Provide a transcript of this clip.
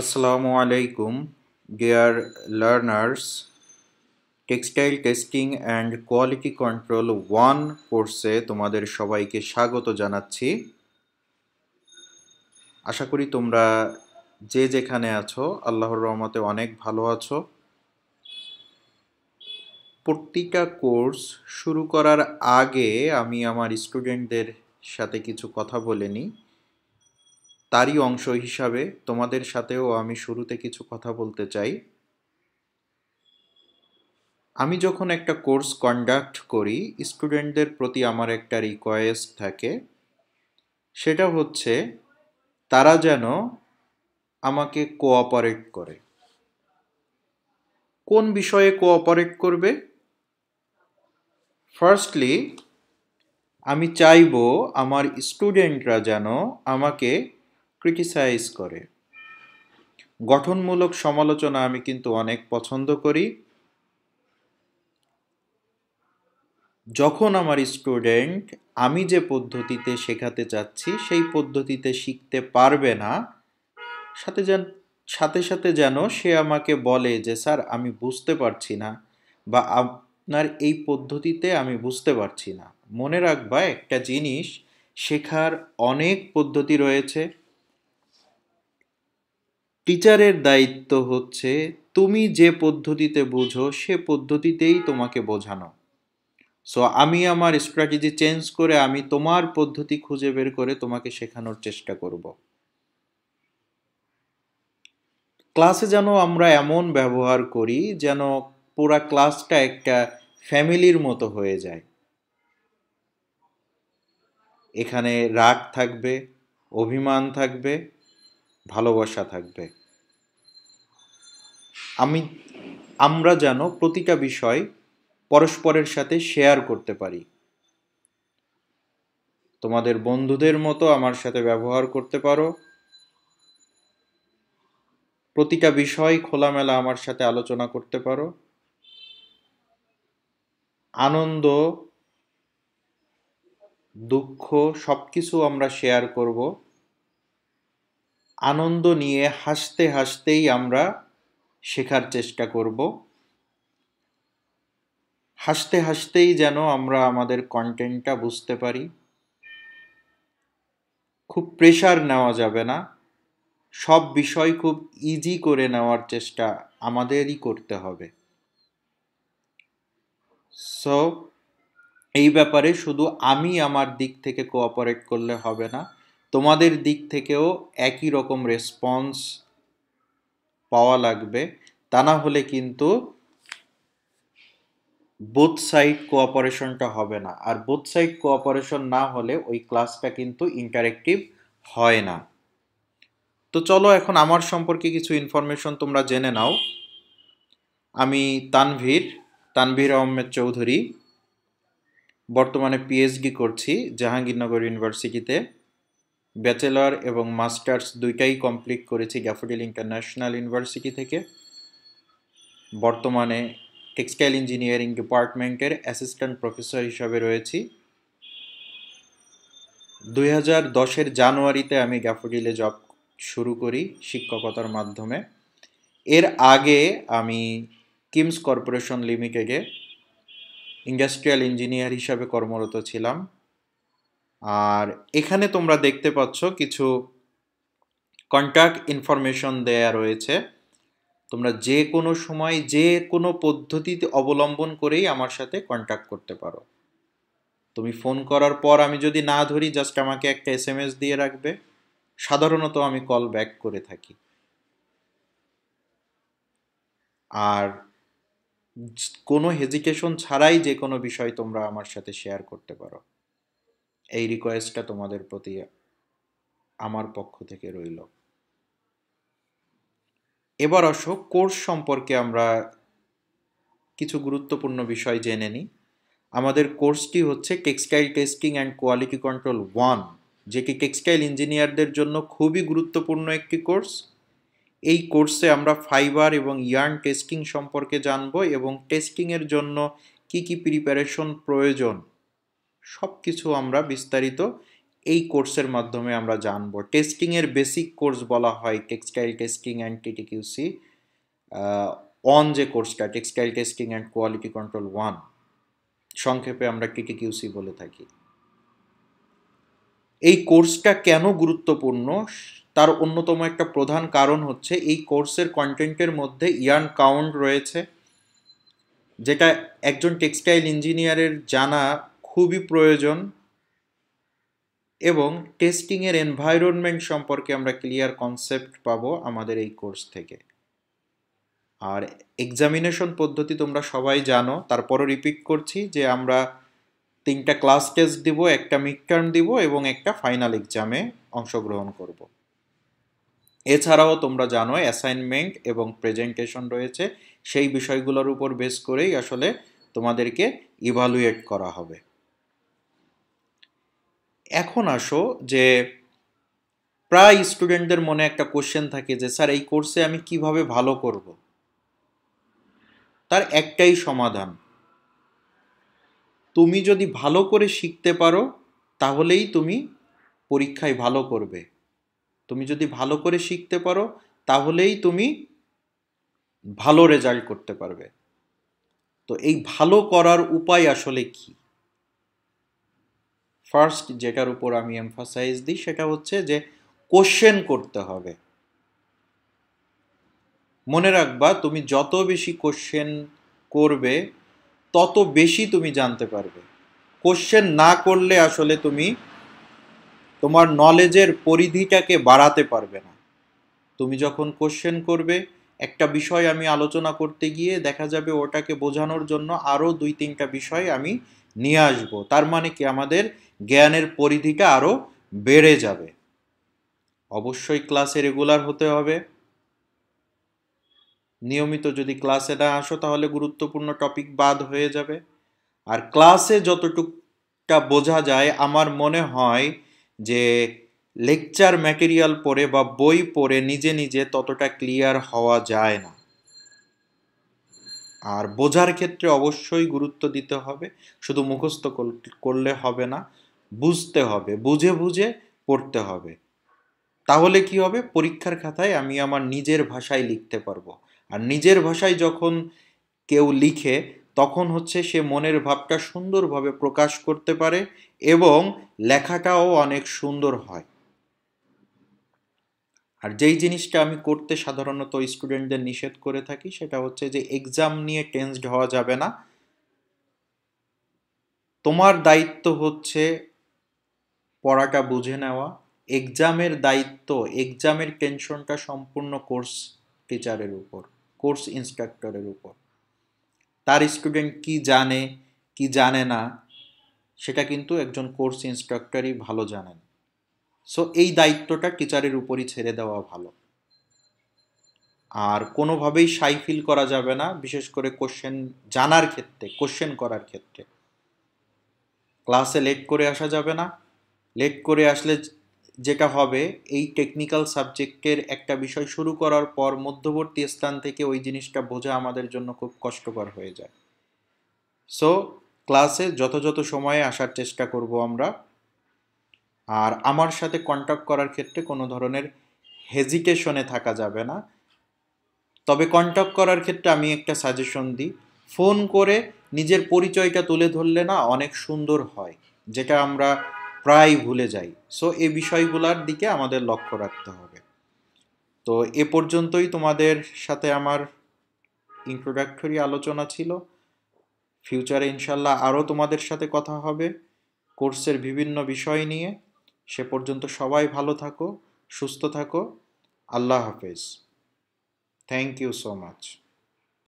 আসসালামু আলাইকুম dear learners textile testing and quality control one কোর্সে তোমাদের সবাইকে স্বাগত জানাচ্ছি আশা করি তোমরা যে যেখানে আছো আল্লাহর রহমতে অনেক ভালো আছো প্রতিটা কোর্স শুরু করার আগে আমি আমার স্টুডেন্টদের সাথে কিছু কথা বলে নিই তারই অংশ হিসাবে তোমাদের সাথেও আমি শুরুতে কিছু কথা বলতে চাই আমি যখন একটা কোর্স কন্ডাক্ট করি স্টুডেন্টদের প্রতি আমার একটা রিকোয়েস্ট থাকে সেটা হচ্ছে তারা যেন আমাকে কোঅপারেট করে কোন বিষয়ে কোঅপারেট করবে ফার্স্টলি আমি চাইব আমার স্টুডেন্টরা যেন আমাকে ক্রিটিসাইজ করে গঠনমূলক সমালোচনা আমি কিন্তু অনেক পছন্দ করি যখন আমার স্টুডেন্ট আমি যে পদ্ধতিতে শেখাতে চাচ্ছি সেই পদ্ধতিতে শিখতে পারবে না সাথে যেন সাথে সাথে যেন সে আমাকে বলে যে স্যার আমি বুঝতে পারছি না বা আপনার এই পদ্ধতিতে আমি বুঝতে পারছি না মনে রাখবা একটা জিনিস শেখার অনেক পদ্ধতি রয়েছে টিচারের দায়িত্ব হচ্ছে তুমি যে পদ্ধতিতে বোঝো সে পদ্ধতিতেই তোমাকে বোঝানো সো আমি আমার স্ট্র্যাটেজি চেঞ্জ করে আমি তোমার পদ্ধতি খুঁজে বের করে তোমাকে শেখানোর চেষ্টা করব ক্লাসে যেন আমরা এমন ব্যবহার করি যেন পুরা ক্লাসটা একটা ফ্যামিলির মতো হয়ে যায় এখানে রাগ থাকবে অভিমান থাকবে ভালোবাসা থাকবে আমি আমরা যেন প্রতিটা বিষয় পরস্পরের সাথে শেয়ার করতে পারি তোমাদের বন্ধুদের মতো আমার সাথে ব্যবহার করতে পারো প্রতিটা বিষয় খোলামেলা আমার সাথে আলোচনা করতে পারো আনন্দ দুঃখ সব কিছু আমরা শেয়ার করবো আনন্দ নিয়ে হাসতে হাসতেই আমরা শেখার চেষ্টা করব হাসতে হাসতেই যেন আমরা আমাদের কন্টেন্টটা বুঝতে পারি খুব প্রেশার নেওয়া যাবে না সব বিষয় খুব ইজি করে নেওয়ার চেষ্টা আমাদেরই করতে হবে সো এই ব্যাপারে শুধু আমি আমার দিক থেকে কোঅপারেট করলে হবে না তোমাদের দিক থেকেও একই রকম রেসপন্স পাওয়া লাগবে তা না হলে কিন্তু বোথ সাইড কোঅপারেশনটা হবে না আর বোথ সাইড কোঅপারেশন না হলে ওই ক্লাসটা কিন্তু ইন্টারেক্টিভ হয় না তো চলো এখন আমার সম্পর্কে কিছু ইনফরমেশন তোমরা জেনে নাও আমি তানভীর তানভীর আহমেদ চৌধুরী বর্তমানে পিএইচডি করছি জাহাঙ্গীরনগর ইউনিভার্সিটিতে ব্যাচেলর এবং মাস্টার্স দুইটাই কমপ্লিট করেছি ড্যাফোডিল ইন্টারন্যাশনাল ইউনিভার্সিটি থেকে বর্তমানে টেক্সটাইল ইঞ্জিনিয়ারিং ডিপার্টমেন্টের অ্যাসিস্ট্যান্ট প্রফেসর হিসাবে রয়েছি দুই হাজার দশের জানুয়ারিতে আমি গ্যাফোডিলে জব শুরু করি শিক্ষকতার মাধ্যমে এর আগে আমি কিমস কর্পোরেশন লিমিটেডে ইন্ডাস্ট্রিয়াল ইঞ্জিনিয়ার হিসাবে কর্মরত ছিলাম আর এখানে তোমরা দেখতে পাচ্ছ কিছু কন্ট্যাক্ট ইনফরমেশন দেয়া রয়েছে তোমরা যে কোনো সময় যে কোনো পদ্ধতি অবলম্বন করেই আমার সাথে কন্ট্যাক্ট করতে পারো তুমি ফোন করার পর আমি যদি না ধরি জাস্ট আমাকে একটা এস দিয়ে রাখবে সাধারণত আমি কল ব্যাক করে থাকি আর কোনো হেজিটেশন ছাড়াই যে কোনো বিষয় তোমরা আমার সাথে শেয়ার করতে পারো এই রিকোয়েস্টটা তোমাদের প্রতি আমার পক্ষ থেকে রইল এবার আসো কোর্স সম্পর্কে আমরা কিছু গুরুত্বপূর্ণ বিষয় জেনে নিই আমাদের কোর্সটি হচ্ছে textile testing and quality control one কি টেক্সটাইল ইঞ্জিনিয়ারদের জন্য খুবই গুরুত্বপূর্ণ একটি কোর্স এই কোর্সে আমরা ফাইবার এবং ইয়ার্ন টেস্টিং সম্পর্কে জানব এবং টেস্টিংয়ের জন্য কি কি প্রিপারেশন প্রয়োজন সব কিছু আমরা বিস্তারিত এই কোর্সের মাধ্যমে আমরা জানব টেস্টিংয়ের বেসিক কোর্স বলা হয় textile testing and TTQC on যে কোর্সটা textile testing and quality control one সংক্ষেপে আমরা টিটিকিউসি বলে থাকি এই কোর্সটা কেন গুরুত্বপূর্ণ তার অন্যতম একটা প্রধান কারণ হচ্ছে এই কোর্সের কন্টেন্টের মধ্যে ইয়ান কাউন্ট রয়েছে যেটা একজন টেক্সটাইল ইঞ্জিনিয়ারের জানা খুবই প্রয়োজন এবং টেস্টিংয়ের এনভায়রনমেন্ট সম্পর্কে আমরা ক্লিয়ার কনসেপ্ট পাবো আমাদের এই কোর্স থেকে আর এক্সামিনেশন পদ্ধতি তোমরা সবাই জানো তারপরও রিপিট করছি যে আমরা তিনটা ক্লাস টেস্ট দিব একটা মিড টার্ম দিব এবং একটা ফাইনাল এক্সামে অংশগ্রহণ করব এছাড়াও তোমরা জানো অ্যাসাইনমেন্ট এবং প্রেজেন্টেশন রয়েছে সেই বিষয়গুলোর উপর বেস করেই আসলে তোমাদেরকে ইভালুয়েট করা হবে এখন আসো যে প্রায় স্টুডেন্টদের মনে একটা কোশ্চেন থাকে যে স্যার এই কোর্সে আমি কিভাবে ভালো করব তার একটাই সমাধান তুমি যদি ভালো করে শিখতে পারো তাহলেই তুমি পরীক্ষায় ভালো করবে তুমি যদি ভালো করে শিখতে পারো তাহলেই তুমি ভালো রেজাল্ট করতে পারবে তো এই ভালো করার উপায় আসলে কী ফার্স্ট যেটার উপর আমি এমফাসাইজ দিই সেটা হচ্ছে যে কোশ্চেন করতে হবে মনে রাখবা তুমি যত বেশি কোশ্চেন করবে তত বেশি তুমি জানতে পারবে কোশ্চেন না করলে আসলে তুমি তোমার নলেজের পরিধিটাকে বাড়াতে পারবে না তুমি যখন কোশ্চেন করবে একটা বিষয় আমি আলোচনা করতে গিয়ে দেখা যাবে ওটাকে বোঝানোর জন্য আরও দুই তিনটা বিষয় আমি নিয়ে আসব তার মানে কি আমাদের জ্ঞানের পরিধিটা আরও বেড়ে যাবে অবশ্যই ক্লাসে রেগুলার হতে হবে নিয়মিত যদি ক্লাসে না আসো তাহলে গুরুত্বপূর্ণ টপিক বাদ হয়ে যাবে আর ক্লাসে যতটুকটা বোঝা যায় আমার মনে হয় যে লেকচার ম্যাটেরিয়াল পড়ে বা বই পড়ে নিজে নিজে ততটা ক্লিয়ার হওয়া যায় না আর বোঝার ক্ষেত্রে অবশ্যই গুরুত্ব দিতে হবে শুধু মুখস্থ করলে হবে না বুঝতে হবে বুঝে বুঝে পড়তে হবে তাহলে কি হবে পরীক্ষার খাতায় আমি আমার নিজের ভাষায় লিখতে পারবো আর নিজের ভাষায় যখন কেউ লিখে তখন হচ্ছে সে মনের ভাবটা সুন্দরভাবে প্রকাশ করতে পারে এবং লেখাটাও অনেক সুন্দর হয় আর যেই জিনিসটা আমি করতে সাধারণত স্টুডেন্টদের নিষেধ করে থাকি সেটা হচ্ছে যে এক্সাম নিয়ে টেন্সড হওয়া যাবে না তোমার দায়িত্ব হচ্ছে পড়াটা বুঝে নেওয়া এক্সামের দায়িত্ব এক্সামের টেনশনটা সম্পূর্ণ কোর্স টিচারের উপর কোর্স ইনস্ট্রাক্টরের উপর তার স্টুডেন্ট কি জানে কি জানে না সেটা কিন্তু একজন কোর্স ইনস্ট্রাক্টরই ভালো জানেন সো এই দায়িত্বটা টিচারের উপরই ছেড়ে দেওয়া ভালো আর কোনোভাবেই সাই ফিল করা যাবে না বিশেষ করে কোশ্চেন জানার ক্ষেত্রে কোশ্চেন করার ক্ষেত্রে ক্লাসে লেট করে আসা যাবে না লেট করে আসলে যেটা হবে এই টেকনিক্যাল সাবজেক্টের একটা বিষয় শুরু করার পর মধ্যবর্তী স্থান থেকে ওই জিনিসটা বোঝা আমাদের জন্য খুব কষ্টকর হয়ে যায় সো ক্লাসে যথাযথ সময়ে আসার চেষ্টা করব আমরা আর আমার সাথে কন্ট্যাক্ট করার ক্ষেত্রে কোনো ধরনের হেজিটেশনে থাকা যাবে না তবে কন্ট্যাক্ট করার ক্ষেত্রে আমি একটা সাজেশন দিই ফোন করে নিজের পরিচয়টা তুলে ধরলে না অনেক সুন্দর হয় যেটা আমরা প্রায় ভুলে যাই সো এই বিষয়গুলোর দিকে আমাদের লক্ষ্য রাখতে হবে তো এ পর্যন্তই তোমাদের সাথে আমার ইন্ট্রোডাক্টরি আলোচনা ছিল ফিউচারে ইনশাল্লাহ আরও তোমাদের সাথে কথা হবে কোর্সের বিভিন্ন বিষয় নিয়ে সে পর্যন্ত সবাই ভালো থাকো সুস্থ থাকো আল্লাহ হাফেজ থ্যাংক ইউ সো মাচ